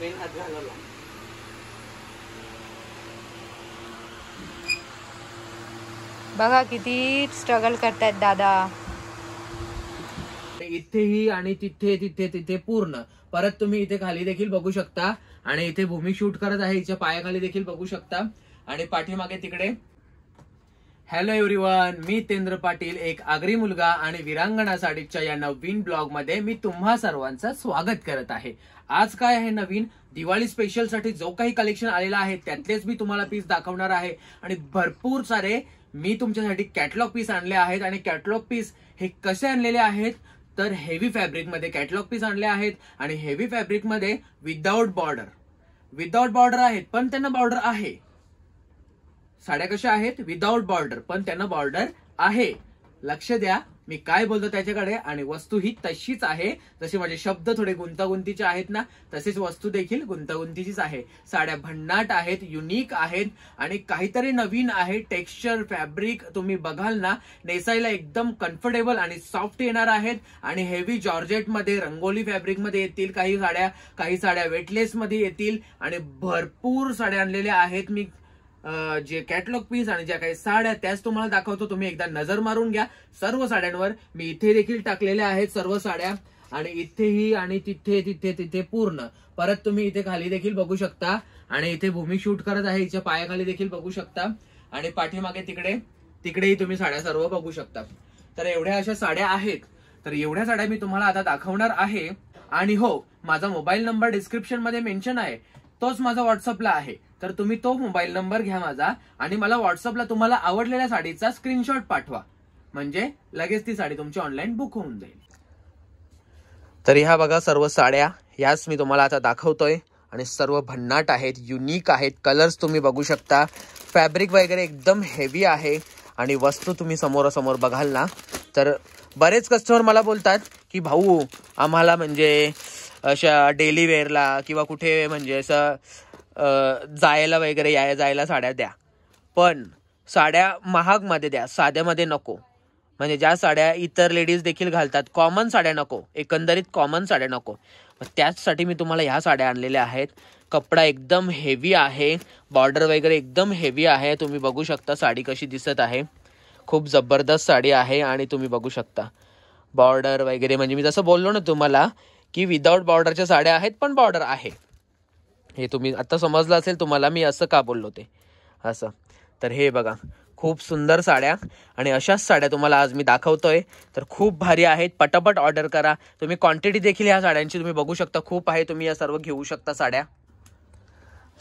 main बघा किती struggle करतायत दादा इथेही आणि तिथे तिथे तिथे पूर्ण परत तुम्ही इथे खाली देखील बघू शकता आणि इथे भूमी शूट करत आहे पाया पायाखाली देखील बघू शकता आणि पाठीमागे तिकडे हॅलो एव्हरीवन मी तेंद्र पाटील एक आगरी मुलगा आणि विरांगणा साडीच्या या नवीन ब्लॉग मध्ये मी तुम्हा सर्वांचं स्वागत करत आहे आज काय आहे नवीन दिवाळी स्पेशल साठी जो काही कलेक्शन आलेला आहे त्यातलेच मी तुम्हाला पीस दाखवणार आहे आणि भरपूर सारे मी तुमच्यासाठी कॅटलॉग पीस आणले आहेत आणि कॅटलॉग पीस हे कसे आणलेले आहेत तर हेवी फॅब्रिकमध्ये कॅटलॉग पीस आणले आहेत आणि हेवी फॅब्रिकमध्ये विदाऊट बॉर्डर विदाऊट बॉर्डर आहेत पण त्यांना बॉर्डर आहे साड्या कशा आहेत विदाऊट बॉर्डर पण त्यांना बॉर्डर आहे लक्ष द्या मी काय बोलतो त्याच्याकडे आणि वस्तू ही तशीच आहे जसे माझे शब्द थोडे गुंतागुंतीचे आहेत ना तसेच वस्तू देखील गुंतागुंतीचीच आहे साड्या भन्नाट आहेत युनिक आहेत आणि काहीतरी नवीन आहे टेक्स्चर फॅब्रिक तुम्ही बघाल ना नेसायला एकदम कम्फर्टेबल आणि सॉफ्ट येणार आहेत आणि हेवी जॉर्जेटमध्ये रंगोली फॅब्रिकमध्ये येतील काही साड्या काही साड्या वेटलेसमध्ये येतील आणि भरपूर साड्या आणलेल्या आहेत मी जे कॅटलॉग पीस आणि ज्या काही साड्या त्याच तुम्हाला दाखवतो तुम्ही एकदा नजर मारून घ्या सर्व साड्यांवर मी इथे देखील टाकलेल्या आहेत सर्व साड्या आणि इथेही आणि तिथे तिथे तिथे पूर्ण परत तुम्ही इथे खाली देखील बघू शकता आणि इथे भूमी शूट करत आहे इथे पायाखाली देखील बघू शकता आणि पाठीमागे तिकडे तिकडेही तुम्ही साड्या सर्व बघू शकता तर एवढ्या अशा साड्या आहेत तर एवढ्या साड्या मी तुम्हाला आता दाखवणार आहे आणि हो माझा मोबाईल नंबर डिस्क्रिप्शन मध्ये मेन्शन आहे तोच माझा व्हॉट्सअपला आहे तर तुम्ही तो मोबाईल नंबर घ्या माझा आणि मला व्हॉट्सअपला तुम्हाला आवडलेल्या साडीचा स्क्रीनशॉट पाठवा म्हणजे लगेच ती साडी तुमची ऑनलाईन बुक होऊन जाईल तर ह्या बघा सर्व साड्या ह्याच मी तुम्हाला आता दाखवतोय आणि सर्व भन्नाट आहेत युनिक आहेत कलर्स तुम्ही बघू शकता फॅब्रिक वगैरे एकदम हेवी आहे आणि वस्तू तुम्ही समोरासमोर बघाल ना तर बरेच कस्टमर मला बोलतात की भाऊ आम्हाला म्हणजे अशा डेली वेअरला किंवा कुठे म्हणजे असं जायला वगैरे या जायला साड्या द्या पण साड्या महागमध्ये द्या साध्यामध्ये नको म्हणजे ज्या साड्या इतर लेडीज देखील घालतात कॉमन साड्या नको एकंदरीत कॉमन साड्या नको त्याचसाठी मी तुम्हाला ह्या साड्या आणलेल्या आहेत कपडा एकदम हेवी आहे बॉर्डर वगैरे एकदम हेवी आहे तुम्ही बघू शकता साडी कशी दिसत आहे खूप जबरदस्त साडी आहे आणि तुम्ही बघू शकता बॉर्डर वगैरे म्हणजे मी जसं बोललो ना तुम्हाला की विदाऊट बॉर्डरच्या साड्या आहेत पण बॉर्डर आहे हे तुम्ही आत्ता समजलं असेल तुम्हाला मी असं का बोललो ते असं तर हे बघा खूप सुंदर साड्या आणि अशाच साड्या तुम्हाला आज मी दाखवतोय तर खूप भारी आहेत पटापट ऑर्डर करा तुम्ही क्वांटिटी देखील ह्या साड्यांची तुम्ही बघू शकता खूप आहे तुम्ही या सर्व घेऊ शकता साड्या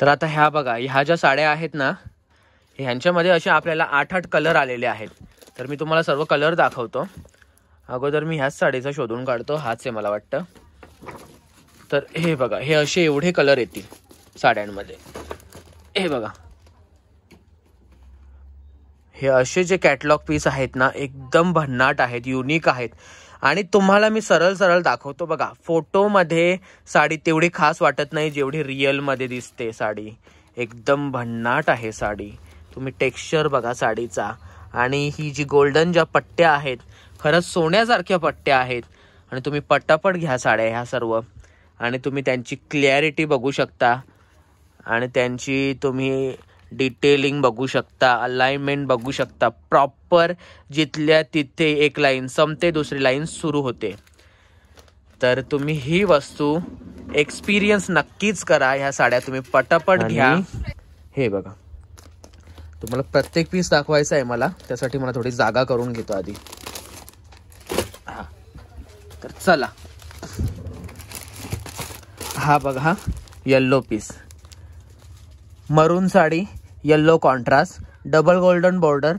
तर आता ह्या बघा ह्या ज्या साड्या आहेत ना ह्यांच्यामध्ये असे आपल्याला आठ आठ कलर आलेले आहेत तर मी तुम्हाला सर्व कलर दाखवतो अगोदर मी ह्याच साडीचा शोधून काढतो हाच आहे मला वाटतं तर हे बघा हे असे एवढे कलर येतील साड्यांमध्ये हे बघा हे असे जे कॅटलॉग पीस आहेत ना एकदम भन्नाट आहेत युनिक आहेत आणि तुम्हाला मी सरळ सरळ दाखवतो बघा फोटोमध्ये साडी तेवढी खास वाटत नाही जेवढी रिअलमध्ये दिसते साडी एकदम भन्नाट आहे साडी तुम्ही टेक्स्चर बघा साडीचा आणि ही जी गोल्डन ज्या पट्ट्या आहेत खरंच सोन्यासारख्या पट्ट्या आहेत आणि तुम्ही पटापट घ्या साड्या ह्या सर्व आणि तुम्ही त्यांची क्लॅरिटी बघू शकता आणि त्यांची तुम्ही डिटेलिंग बघू शकता अलाइनमेंट बघू शकता प्रॉपर जिथल्या तिथे एक लाईन संपते दुसरी लाईन सुरू होते तर तुम्ही ही वस्तू एक्सपिरियन्स नक्कीच करा ह्या साड्या तुम्ही पटापट घ्या हे बघा तुम्हाला प्रत्येक पीस दाखवायचं आहे मला त्यासाठी मला थोडी जागा करून घेतो आधी हा तर चला हा बघा yellow piece maroon sari yellow contrast double golden border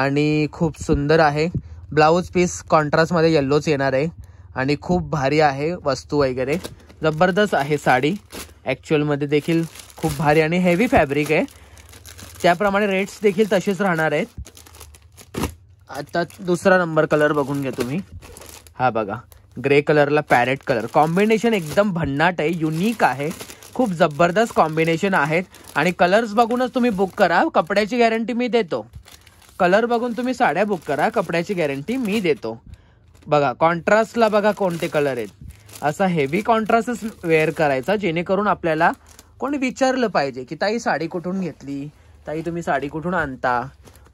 आणि खूप सुंदर आहे ब्लाऊज पीस कॉन्ट्रास्टमध्ये येल्लोच येणार आहे आणि खूप भारी आहे वस्तू वगैरे जबरदस्त आहे साडी ॲक्च्युअलमध्ये देखील खूप भारी आणि हेवी फॅब्रिक आहे त्याप्रमाणे रेट्स देखील तसेच राहणार आहेत आता दुसरा नंबर कलर बघून घ्या तुम्ही हा बघा ग्रे कलरला पॅरेट कलर कॉम्बिनेशन एकदम भन्नाट आहे युनिक आहे खूप जबरदस्त कॉम्बिनेशन आहेत आणि कलर्स बघूनच तुम्ही बुक करा कपड्याची गॅरंटी मी देतो कलर बघून तुम्ही साड्या बुक करा कपड्याची गॅरंटी मी देतो बघा कॉन्ट्रास्टला बघा कोणते कलर आहेत असा हेवी कॉन्ट्रास्टच वेअर करायचा जेणेकरून आपल्याला कोणी विचारलं पाहिजे की ताई साडी कुठून घेतली ताई तुम्ही साडी कुठून आणता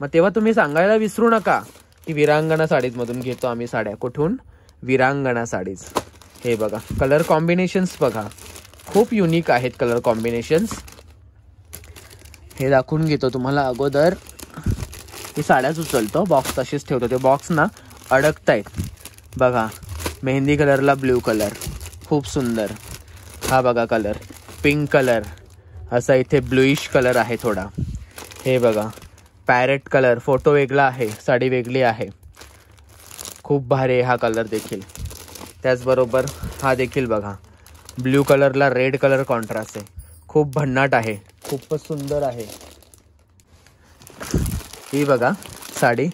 मग तेव्हा तुम्ही सांगायला विसरू नका की विरांगणा साडीमधून घेतो आम्ही साड्या कुठून विरांगणा साडीज हे बघा कलर कॉम्बिनेशन्स बघा खूप युनिक आहेत कलर कॉम्बिनेशन्स हे दाखवून घेतो तुम्हाला अगोदर ही साड्याच उचलतो बॉक्स तशीच ठेवतो ते बॉक्स ना अडकतायत बघा मेहंदी कलरला ब्ल्यू कलर खूप सुंदर हा बघा कलर पिंक कलर असा इथे ब्लूइश कलर आहे थोडा हे बघा पॅरेट कलर फोटो वेगळा आहे साडी वेगळी आहे खूप भारी हा कलर देखील त्याचबरोबर हा देखील बघा ब्ल्यू कलरला रेड कलर कॉन्ट्रास्ट आहे खूप भन्नाट आहे खूपच सुंदर आहे ही बघा साडी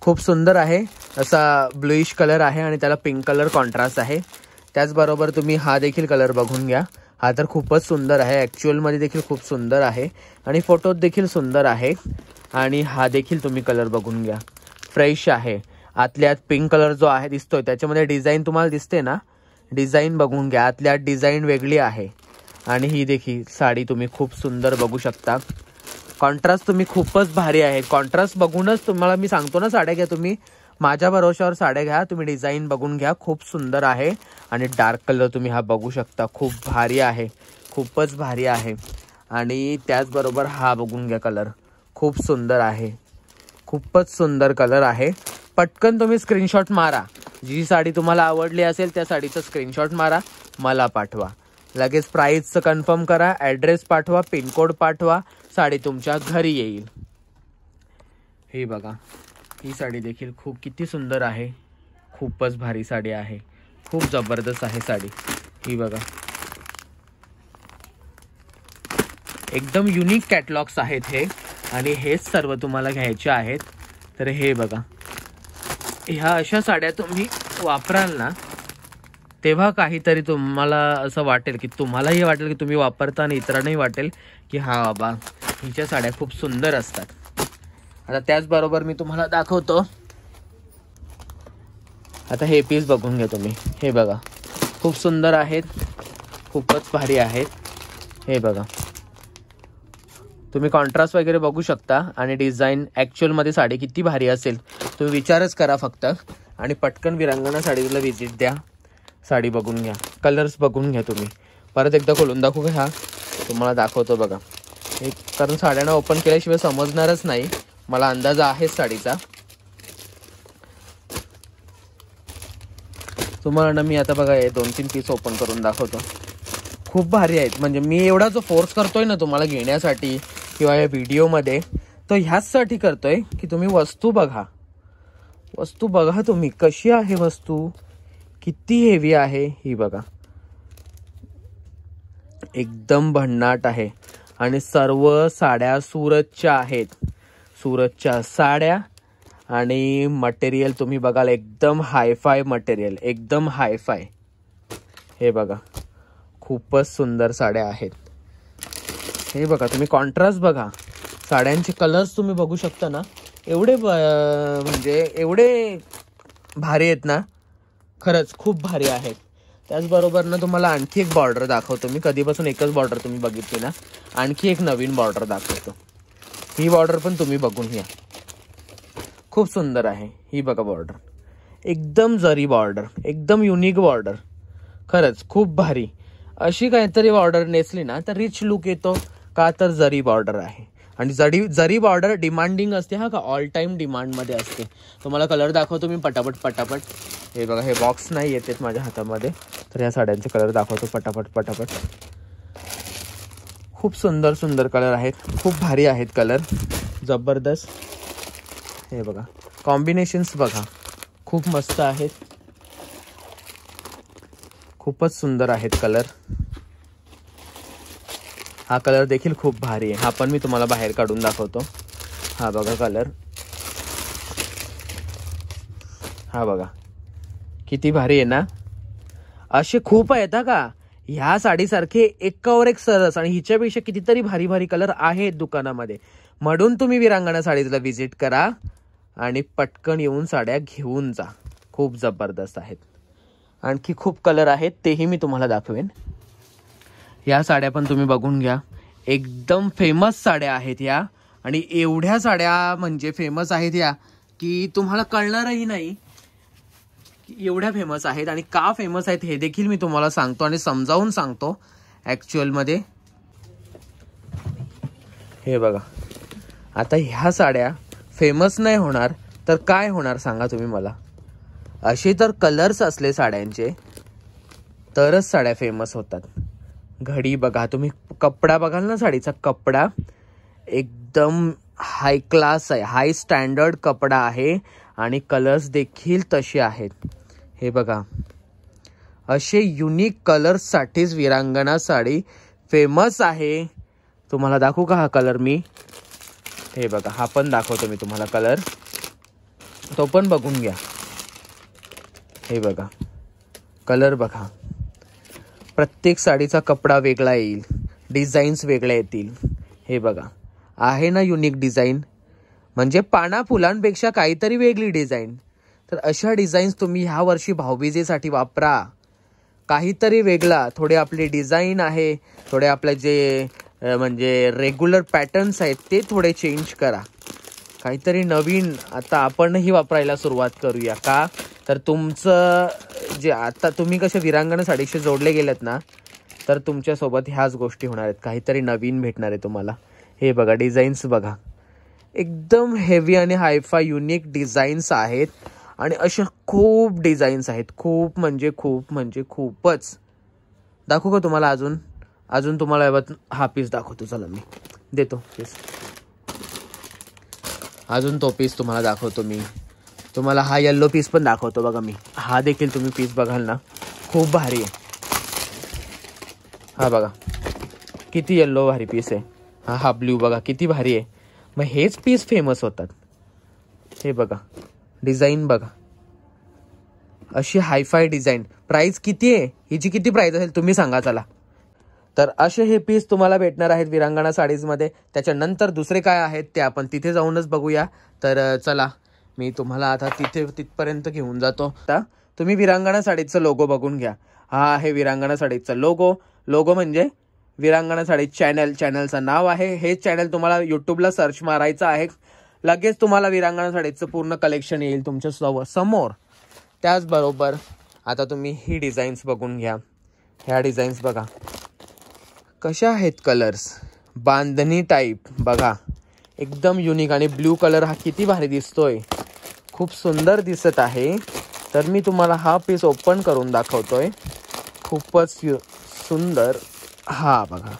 खूप सुंदर आहे असा ब्लूइश कलर आहे आणि त्याला पिंक कलर कॉन्ट्रास्ट आहे त्याचबरोबर तुम्ही हा देखील कलर बघून घ्या हा तर खूपच सुंदर आहे ॲक्च्युअलमध्ये देखील खूप सुंदर आहे आणि फोटोत देखील सुंदर आहे आणि हा देखील तुम्ही कलर बघून घ्या फ्रेश आहे आतल्यात पिंक कलर जो आहे दिसतोय त्याच्यामध्ये डिझाईन तुम्हाला दिसते ना डिझाईन बघून घ्या आतल्यात डिझाईन वेगळी आहे आणि ही देखील साडी तुम्ही खूप सुंदर बघू शकता कॉन्ट्रास्ट तुम्ही खूपच भारी आहे कॉन्ट्रास्ट बघूनच तुम्हाला मी सांगतो ना साड्या घ्या तुम्ही माझ्या भरोशावर साड्या घ्या तुम्ही डिझाईन बघून घ्या खूप सुंदर आहे आणि डार्क कलर तुम्ही हा बघू शकता खूप भारी आहे खूपच भारी आहे आणि त्याचबरोबर हा बघून घ्या कलर खूप सुंदर आहे खूपच सुंदर कलर आहे पटकन तुम्ही स्क्रीनशॉट मारा जी साडी तुम्हाला आवडली असेल त्या साडीचं स्क्रीनशॉट मारा मला पाठवा लगेच प्राईजचं कन्फर्म करा ॲड्रेस पाठवा पिनकोड पाठवा साडी तुमच्या घरी येईल हे बघा ही साडी देखील खूप किती सुंदर आहे खूपच भारी साडी आहे खूप जबरदस्त आहे साडी ही बघा एकदम युनिक कॅटलॉग्स आहेत हे आणि हेच सर्व तुम्हाला घ्यायचे आहेत तर हे बघा ह्या अशा साड्या तुम्ही वापराल ना तेव्हा काहीतरी तुम्हाला असं वाटेल की तुम्हालाही वाटेल की तुम्ही वापरता आणि इतरांनाही वाटेल की हा बाबा हिच्या साड्या खूप सुंदर असतात आता त्याचबरोबर मी तुम्हाला दाखवतो आता हे पीस बघून घ्या तुम्ही हे बघा खूप सुंदर आहेत खूपच भारी आहेत हे बघा तुम्ही कॉन्ट्रास्ट वगैरे बघू शकता आणि डिझाईन ॲक्च्युअलमध्ये साडी किती भारी असेल तुम्ही विचारच करा फक्त आणि पटकन विरांगणा साडीला विजिट द्या साडी बघून घ्या कलर्स बघून घ्या तुम्ही परत एकदा खोलून दाखवू का हा तुम्हाला दाखवतो बघा एक कारण साड्यांना ओपन केल्याशिवाय समजणारच नाही मला अंदाज आहे साडीचा तुम्हाला ना मी आता बघा हे दोन तीन पीस ओपन करून दाखवतो खूप भारी आहेत म्हणजे मी एवढा जो फोर्स करतोय ना तुम्हाला घेण्यासाठी किंवा या व्हिडिओमध्ये तो ह्याचसाठी करतोय की तुम्ही वस्तू बघा वस्तू बघा तुम्ही कशी आहे वस्तू किती हेवी आहे ही बघा एकदम भन्नाट आहे आणि सर्व साड्या सुरतच्या आहेत सुरतच्या साड्या आणि मटेरियल तुम्ही बघाल एकदम हायफाय मटेरियल एकदम हायफाय हे बघा खूपच सुंदर साड्या आहेत हे बघा तुम्ही कॉन्ट्रास्ट बघा साड्यांचे कलर्स तुम्ही बघू शकता ना एवढे म्हणजे एवढे भारी आहेत ना खरंच खूप भारी आहेत त्याचबरोबर ना तुम्हाला आणखी एक बॉर्डर दाखवतो मी कधीपासून एकच बॉर्डर तुम्ही बघितली ना आणखी एक नवीन बॉर्डर दाखवतो ही बॉर्डर पण तुम्ही बघून घ्या खूप सुंदर आहे ही बघा बॉर्डर एकदम जरी बॉर्डर एकदम युनिक बॉर्डर खरंच खूप भारी अशी काहीतरी बॉर्डर नेसली ना तर रिच लुक येतो का तर जरी बॉर्डर आहे आणि जरी जरी बॉर्डर डिमांडिंग असते हा का ऑल टाईम डिमांडमध्ये असते तुम्हाला कलर दाखवतो मी पटापट पटापट हे बघा हे बॉक्स नाही येते माझ्या हातामध्ये तर ह्या साड्यांचे कलर दाखवतो पटापट पटापट खूप सुंदर सुंदर कलर आहेत खूप भारी आहेत कलर जबरदस्त हे बघा कॉम्बिनेशन्स बघा खूप मस्त आहेत खूपच सुंदर आहेत कलर हा कलर देखील खूप भारी आहे हा पण मी तुम्हाला बाहेर काढून दाखवतो हा बघा कलर हा बघा किती भारी आहे ना असे खूप आहेत का ह्या साडीसारखे एकावर एक सरस आणि हिच्यापेक्षा कितीतरी भारी भारी कलर आहेत दुकानामध्ये म्हणून तुम्ही विरांगणा साडीजला व्हिजिट करा आणि पटकन येऊन साड्या घेऊन जा खूप जबरदस्त आहेत आणखी खूप कलर आहेत तेही मी तुम्हाला दाखवेन ह्या साड्या पण तुम्ही बघून घ्या एकदम फेमस साड्या आहेत ह्या आणि एवढ्या साड्या म्हणजे फेमस आहेत या की तुम्हाला कळणारही नाही एवढ्या फेमस आहेत आणि का फेमस आहेत हे देखील मी तुम्हाला सांगतो आणि समजावून सांगतो ॲक्च्युअलमध्ये हे बघा आता ह्या साड्या फेमस नाही होणार तर काय होणार सांगा तुम्ही मला असे तर कलर्स असले साड्यांचे तरच साड्या फेमस होतात घडी बघा तुम्ही कपडा बघाल ना साडीचा कपडा एकदम हाय क्लास आहे हाय स्टँडर्ड कपडा आहे आणि कलर्स देखील तसे आहेत हे बघा असे युनिक कलर्ससाठीच विरांगणा साडी फेमस आहे तुम्हाला दाखवू का हा कलर मी हे बघा हा पण दाखवतो मी तुम्हाला कलर तो पण बघून घ्या हे बघा कलर बघा प्रत्येक साडीचा कपडा वेगळा येईल डिझाईन्स वेगळ्या येतील हे बघा आहे ना युनिक डिझाईन म्हणजे पाना फुलांपेक्षा काहीतरी वेगळी डिझाईन तर अशा डिझाईन्स तुम्ही ह्या वर्षी भाऊबीजेसाठी वापरा काहीतरी वेगळा थोडे आपले डिझाईन आहे थोडे आपले जे म्हणजे रेग्युलर पॅटर्न्स आहेत ते थोडे चेंज करा काहीतरी नवीन आता आपणही वापरायला सुरुवात करूया का तर तुमचं जे आता तुम्ही कसे विरांगण साडीशी जोडले गेलेत ना तर तुमच्यासोबत ह्याच गोष्टी होणार आहेत काहीतरी नवीन भेटणार आहे तुम्हाला हे बघा डिझाईन्स बघा एकदम हेवी आणि हायफाय युनिक डिझाईन्स आहेत आणि अशा खूप डिझाईन्स आहेत खूप म्हणजे खूप म्हणजे खूपच दाखवू का तुम्हाला अजून अजून तुम्हाला हा पीस दाखवतो चला मी देतो पीस अजून तो पीस तुम्हाला दाखवतो मी तुम्हाला हा येल्लो पीस पण दाखवतो बघा मी हा देखील तुम्ही पीस बघाल ना खूप भारी आहे हा बघा किती यल्लो भारी पीस आहे हा हा ब्ल्यू बघा किती भारी आहे मग हेच पीस फेमस होतात हे बघा डिझाईन बघा अशी हायफाय डिझाईन प्राईस किती आहे हिची किती प्राईस असेल तुम्ही सांगा चला तर असे हे पीस तुम्हाला भेटणार आहेत विरांगणा साडीजमध्ये त्याच्यानंतर दुसरे काय आहेत ते आपण तिथे जाऊनच बघूया तर चला मी तुम्हाला आता तिथे तिथपर्यंत घेऊन जातो आता तुम्ही विरांगणा साडीचं लोगो बघून घ्या हा आहे विरांगणा साडीचा लोगो लोगो म्हणजे विरांगणा साडी चॅनल चॅनलचं नाव आहे हे चॅनल तुम्हाला युट्यूबला सर्च मारायचं आहे लगेच तुम्हाला विरांगणा साडीचं पूर्ण कलेक्शन येईल तुमच्या सव समोर त्याचबरोबर आता तुम्ही ही डिझाईन्स बघून घ्या ह्या डिझाईन्स बघा कशा आहेत कलर्स बांधणी टाईप बघा एकदम युनिक आणि ब्ल्यू कलर हा किती भारी दिसतोय खूप सुंदर दिसत आहे तर मी तुम्हाला हा पीस ओपन करून दाखवतोय खूपच सुंदर हा बघा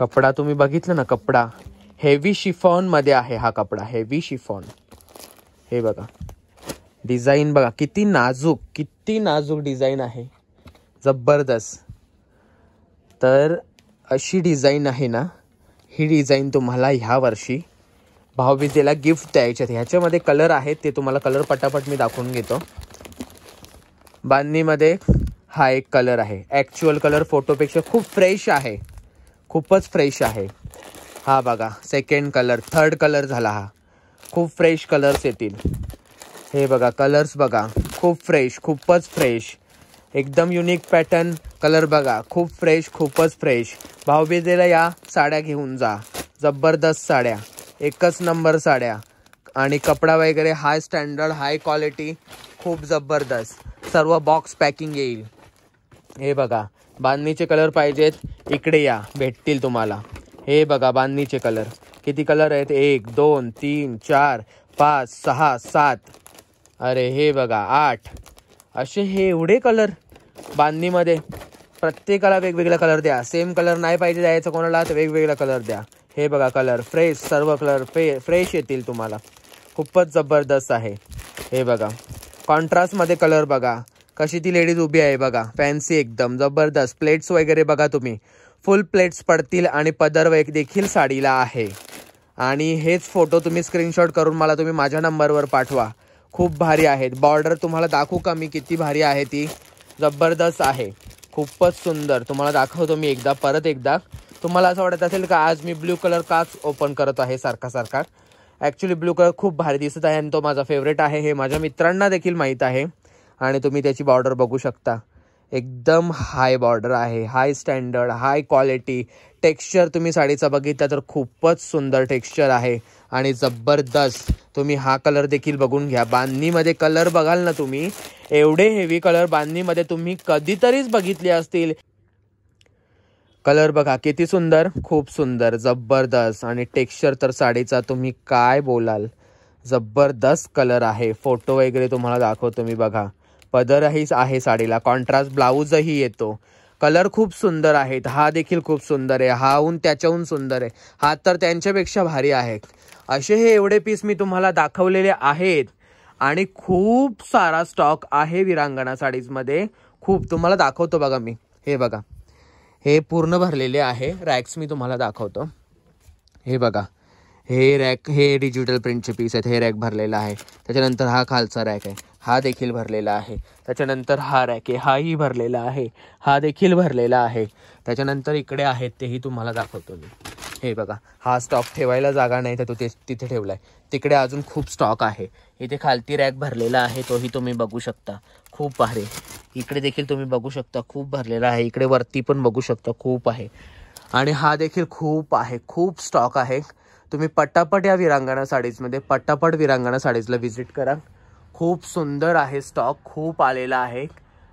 कपडा तुम्ही बघितलं ना कपडा हेवी शिफॉनमध्ये आहे हा कपडा हेवी शिफॉन हे बघा डिझाईन बघा किती नाजूक किती नाजूक डिझाईन आहे जबरदस्त तर अशी डिझाईन आहे ना ही डिझाईन तुम्हाला ह्या वर्षी भाऊबीजेला गिफ्ट द्यायचे ह्याच्यामध्ये कलर आहेत ते तुम्हाला कलर पटापट मी दाखवून घेतो बांधणीमध्ये हा एक कलर आहे ॲक्च्युअल कलर फोटोपेक्षा खूप फ्रेश आहे खूपच फ्रेश आहे हा बघा सेकंड कलर थर्ड कलर झाला हा खूप फ्रेश कलर्स येतील हे बघा कलर्स बघा खूप फ्रेश खूपच फ्रेश एकदम युनिक पॅटर्न कलर बघा खूप फ्रेश खूपच फ्रेश भाऊबीजेला या साड्या घेऊन जा जबरदस्त साड्या एकच नंबर साड्या आणि कपडा वगैरे हाय स्टँडर्ड हाय क्वालिटी खूप जबरदस्त सर्व बॉक्स पॅकिंग येईल हे बघा बांधणीचे कलर पाहिजेत इकडे या भेटतील तुम्हाला हे बघा बांधणीचे कलर किती कलर आहेत एक दोन तीन चार पाच सहा सात अरे हे बघा आठ असे हे एवढे कलर बांधणीमध्ये प्रत्येकाला वेगवेगळा कलर द्या सेम कलर नाही पाहिजे द्यायचं कोणाला तर वेगवेगळा कलर द्या हे बघा कलर फ्रेश सर्व कलर फ्रे फ्रेश येतील तुम्हाला खूपच जबरदस्त आहे हे बघा कॉन्ट्रास्टमध्ये कलर बघा कशी ती लेडीज उभी आहे बघा फॅन्सी एकदम जबरदस्त प्लेट्स वगैरे बघा तुम्ही फुल प्लेट्स पडतील आणि पदर वैक देखील साडीला आहे आणि हेच फोटो तुम्ही स्क्रीनशॉट करून मला तुम्ही माझ्या नंबरवर पाठवा खूप भारी आहेत बॉर्डर तुम्हाला दाखवू का मी किती भारी आहे ती जबरदस्त आहे खूपच सुंदर तुम्हाला दाखवतो मी एकदा परत एकदा तुम्हाला असं वाटत असेल का आज मी ब्ल्यू कलर काच ओपन करत आहे सारखा सारखा ॲक्च्युली ब्ल्यू कलर खूप भारी दिसत आहे आणि तो माझा फेवरेट आहे हे माझ्या मित्रांना देखील माहीत आहे आणि तुम्ही त्याची बॉर्डर बघू शकता एकदम हाय बॉर्डर आहे high standard high quality texture तुम्ही साडीचा बघितला तर खूपच सुंदर टेक्स्चर आहे आणि जबरदस्त तुम्ही हा कलर देखील बघून घ्या बांधणीमध्ये कलर बघाल ना तुम्ही एवढे हेवी कलर बांधणीमध्ये तुम्ही कधीतरीच बघितले असतील कलर बघा किती सुंदर खूप सुंदर जबरदस्त आणि टेक्स्चर तर साडीचा तुम्ही काय बोलाल जबरदस्त कलर आहे फोटो वगैरे तुम्हाला दाखवतो मी बघा पदरही आहे साडीला कॉन्ट्रास्ट ब्लाऊजही येतो कलर खूप सुंदर आहेत हा देखील खूप सुंदर आहे हाहून त्याच्याहून सुंदर आहे हा तर त्यांच्यापेक्षा भारी आहे असे हे एवढे पीस मी तुम्हाला दाखवलेले आहेत आणि खूप सारा स्टॉक आहे विरांगणा साडीजमध्ये खूप तुम्हाला दाखवतो बघा मी हे बघा हे पूर्ण भरलेले आहे रॅक्स मी तुम्हाला दाखवतो हे बघा हे रॅक हे डिजिटल प्रिंटचे पीस आहेत हे रॅक भरलेला आहे त्याच्यानंतर हा खालचा रॅक आहे हा देखील भरलेला आहे त्याच्यानंतर हा रॅक आहे हाही भरलेला आहे हा देखील भरलेला आहे त्याच्यानंतर इकडे आहेत तेही तुम्हाला दाखवतो मी हे बघा हा स्टॉक ठेवायला जागा नाही तर तो ते तिथे ठेवला आहे तिकडे अजून खूप स्टॉक आहे इथे खालती रॅक भरलेला आहे तोही तुम्ही बघू शकता खूप भारी इकडे देखील तुम्ही बघू शकता खूप भरलेला आहे इकडे वरती पण बघू शकता खूप आहे आणि हा देखील खूप आहे खूप स्टॉक आहे तुम्ही पटापट या विरांगणा साडीजमध्ये पटापट विरांगणा साडीजला व्हिजिट करा खूप सुंदर आहे स्टॉक खूप आलेला आहे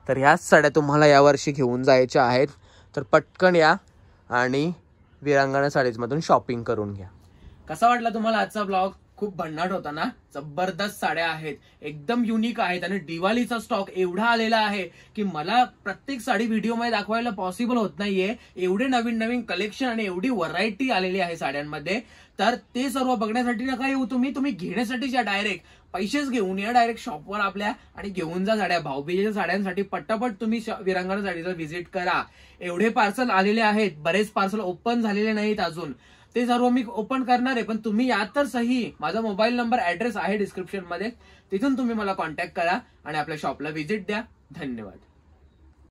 तर ह्याच साड्या तुम्हाला यावर्षी घेऊन जायच्या आहेत तर पटकन या आणि विरांगणा मधून शॉपिंग करून घ्या कसा वाटला तुम्हाला आजचा ब्लॉग खूप भन्नाट होता ना जबरदस्त साड्या आहेत एकदम युनिक आहेत आणि दिवाळीचा स्टॉक एवढा आलेला आहे की मला प्रत्येक साडी व्हिडिओमध्ये दाखवायला पॉसिबल होत नाहीये एवढे नवीन नवीन कलेक्शन आणि एवढी व्हरायटी आलेली आहे साड्यांमध्ये तर ते सर्व बघण्यासाठी नका येऊ तुम्ही तुम्ही घेण्यासाठी या डायरेक्ट पैसेच घेऊन या डायरेक्ट शॉपवर आपल्या आणि घेऊन जा साड्या भाऊबीजेच्या साड्यांसाठी पटापट तुम्ही विरंगणा साडीचा व्हिजिट करा एवढे पार्सल आलेले आहेत बरेच पार्सल ओपन झालेले नाहीत अजून ते सर्व मी ओपन करणार आहे पण तुम्ही यात तर सही माझा मोबाईल नंबर ऍड्रेस आहे डिस्क्रिप्शन मध्ये तिथून तुम्ही मला कॉन्टॅक्ट करा आणि आपल्या शॉपला व्हिजिट द्या धन्यवाद